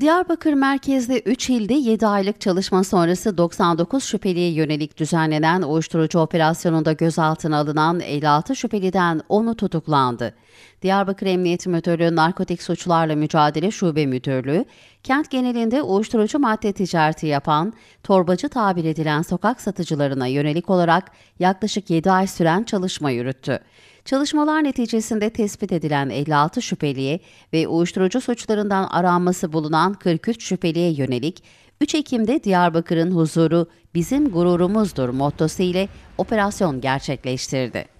Diyarbakır merkezli 3 ilde 7 aylık çalışma sonrası 99 şüpheliye yönelik düzenlenen uyuşturucu operasyonunda gözaltına alınan 56 şüpheliden 10'u tutuklandı. Diyarbakır Emniyet Müdürlüğü Narkotik Suçlarla Mücadele Şube Müdürlüğü, kent genelinde uyuşturucu madde ticareti yapan, torbacı tabir edilen sokak satıcılarına yönelik olarak yaklaşık 7 ay süren çalışma yürüttü. Çalışmalar neticesinde tespit edilen 56 şüpheliye ve uyuşturucu suçlarından aranması bulunan 43 şüpheliye yönelik 3 Ekim'de Diyarbakır'ın huzuru bizim gururumuzdur mottosuyla operasyon gerçekleştirdi.